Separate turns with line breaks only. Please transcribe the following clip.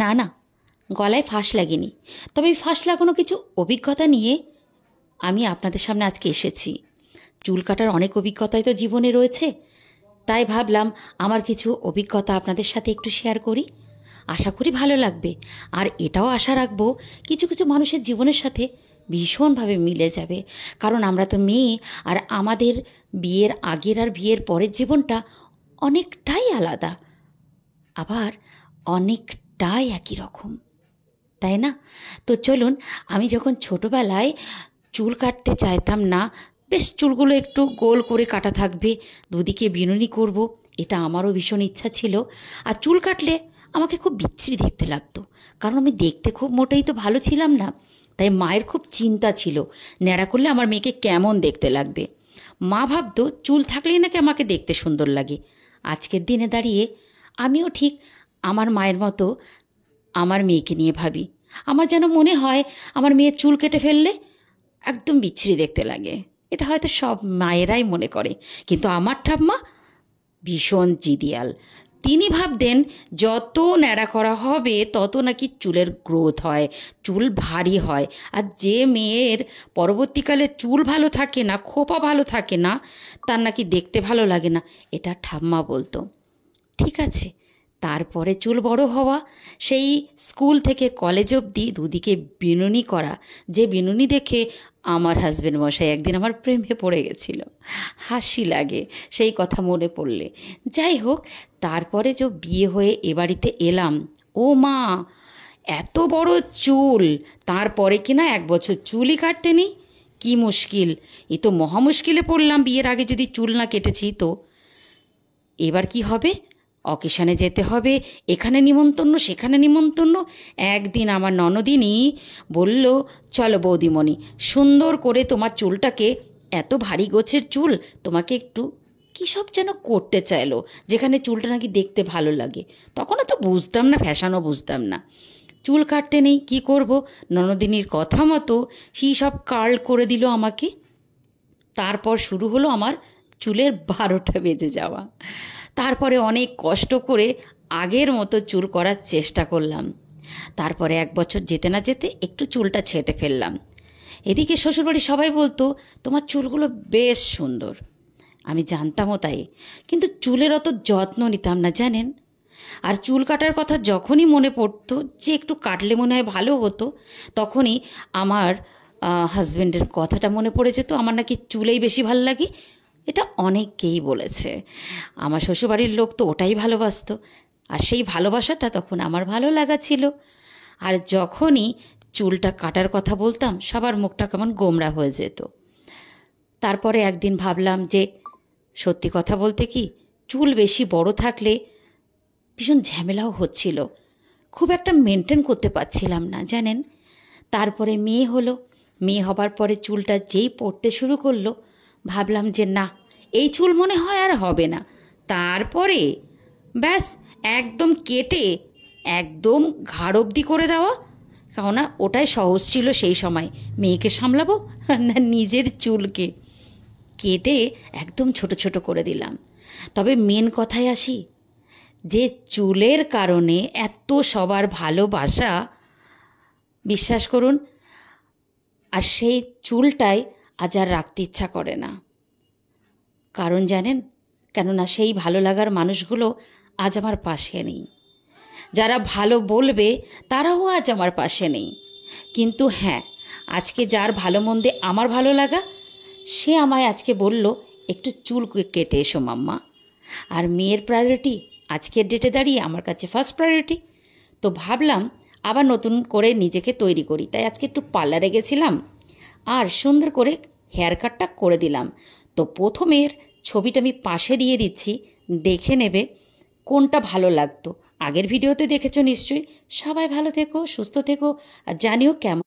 না না গলায় ফাঁস লাগেনি তবে ফাঁস লাগানো কিছু অভিজ্ঞতা নিয়ে আমি আপনাদের সামনে আজকে এসেছি চুল কাটার অনেক অভিজ্ঞতাই তো জীবনে রয়েছে তাই ভাবলাম আমার কিছু অভিজ্ঞতা আপনাদের সাথে একটু শেয়ার করি আশা করি ভালো লাগবে আর এটাও আশা রাখবো কিছু কিছু মানুষের জীবনের সাথে ভীষণভাবে মিলে যাবে কারণ আমরা তো মেয়ে আর আমাদের বিয়ের আগের আর বিয়ের পরের জীবনটা অনেকটাই আলাদা আবার অনেক টাই একই রকম তাই না তো চলুন আমি যখন ছোটোবেলায় চুল কাটতে চাইতাম না বেশ চুলগুলো একটু গোল করে কাটা থাকবে দুদিকে বিনুনি করব এটা আমারও ভীষণ ইচ্ছা ছিল আর চুল কাটলে আমাকে খুব বিচ্ছিরি দেখতে লাগতো কারণ আমি দেখতে খুব মোটেই তো ভালো ছিলাম না তাই মায়ের খুব চিন্তা ছিল ন্যাড়া করলে আমার মেয়েকে কেমন দেখতে লাগবে মা ভাবতো চুল থাকলেই নাকি আমাকে দেখতে সুন্দর লাগে আজকের দিনে দাঁড়িয়ে আমিও ঠিক আমার মায়ের মতো আমার মেয়েকে নিয়ে ভাবি আমার যেন মনে হয় আমার মেয়ের চুল কেটে ফেললে একদম বিচ্ছিরি দেখতে লাগে এটা হয়তো সব মায়েরাই মনে করে কিন্তু আমার ঠাম্মা ভীষণ জিদিয়াল তিনি ভাবতেন যত ন্যাড়া করা হবে তত নাকি চুলের গ্রোথ হয় চুল ভারী হয় আর যে মেয়ের পরবর্তীকালে চুল ভালো থাকে না খোপা ভালো থাকে না তার নাকি দেখতে ভালো লাগে না এটা ঠাম্মা বলতো ঠিক আছে তারপরে চুল বড় হওয়া সেই স্কুল থেকে কলেজ অবধি দুদিকে বিনুনি করা যে বিনুনি দেখে আমার হাজব্যান্ড মশাই একদিন আমার প্রেমে পড়ে গেছিল হাসি লাগে সেই কথা মনে পড়লে যাই হোক তারপরে যে বিয়ে হয়ে এ বাড়িতে এলাম ও মা এত বড় চুল তারপরে কি না এক বছর চুলই কাটতে নেই কি মুশকিল এ তো মহা মুশকিলে পড়লাম বিয়ের আগে যদি চুল না কেটেছি তো এবার কি হবে অকেশানে যেতে হবে এখানে নিমন্তন্ন সেখানে নিমন্তন্ন একদিন আমার ননদিনী বলল চলো বৌদিমণি সুন্দর করে তোমার চুলটাকে এত ভারী গোছের চুল তোমাকে একটু কী সব যেন করতে চাইলো যেখানে চুলটা নাকি দেখতে ভালো লাগে তখনও তো বুঝতাম না ফ্যাশানও বুঝতাম না চুল কাটতে নেই কি করব ননদিনীর কথা মতো সেই সব কার্ল করে দিল আমাকে তারপর শুরু হলো আমার চুলের বারোটা বেজে যাওয়া তারপরে অনেক কষ্ট করে আগের মতো চুল করার চেষ্টা করলাম তারপরে এক বছর যেতে না যেতে একটু চুলটা ছেঁটে ফেললাম এদিকে শ্বশুরবাড়ির সবাই বলতো তোমার চুলগুলো বেশ সুন্দর আমি জানতামও তাই কিন্তু চুলের অত যত্ন নিতাম না জানেন আর চুল কাটার কথা যখনই মনে পড়তো যে একটু কাটলে মনে হয় ভালো হতো তখনই আমার হাজব্যান্ডের কথাটা মনে পড়ে যেত আমার নাকি চুলেই বেশি ভাল লাগে এটা অনেককেই বলেছে আমার শ্বশুরবাড়ির লোক তো ওটাই ভালোবাসত আর সেই ভালোবাসাটা তখন আমার ভালো লাগা ছিল আর যখনই চুলটা কাটার কথা বলতাম সবার মুখটা কেমন গোমরা হয়ে যেত তারপরে একদিন ভাবলাম যে সত্যি কথা বলতে কি চুল বেশি বড় থাকলে ভীষণ ঝামেলাও হচ্ছিল খুব একটা মেনটেন করতে পারছিলাম না জানেন তারপরে মেয়ে হলো মেয়ে হবার পরে চুলটা যেই পড়তে শুরু করলো ভাবলাম যে না এই চুল মনে হয় আর হবে না তারপরে ব্যাস একদম কেটে একদম ঘাড় অবধি করে দেওয়া কেননা ওটাই সহজ ছিল সেই সময় মেয়েকে সামলাবো না নিজের চুলকে কেটে একদম ছোট ছোট করে দিলাম তবে মেন কথায় আসি যে চুলের কারণে এত সবার ভালোবাসা বিশ্বাস করুন আর সেই চুলটায় আজ আর রাখতে ইচ্ছা করে না কারণ জানেন কেননা সেই ভালো লাগার মানুষগুলো আজ আমার পাশে নেই যারা ভালো বলবে তারাও আজ আমার পাশে নেই কিন্তু হ্যাঁ আজকে যার ভালো মন্দে আমার ভালো লাগা সে আমায় আজকে বলল একটু চুল কেটে এসো মাম্মা আর মেয়ের প্রায়োরিটি আজকের ডেটে দাঁড়িয়ে আমার কাছে ফার্স্ট প্রায়োরিটি তো ভাবলাম আবার নতুন করে নিজেকে তৈরি করি তাই আজকে একটু পার্লারে গেছিলাম আর সুন্দর করে হেয়ার কাটটা করে দিলাম তো প্রথমের ছবিটা আমি পাশে দিয়ে দিচ্ছি দেখে নেবে কোনটা ভালো লাগতো আগের ভিডিওতে দেখেছো নিশ্চয়ই সবাই ভালো থেকো সুস্থ থেকো আর জানিও কেমন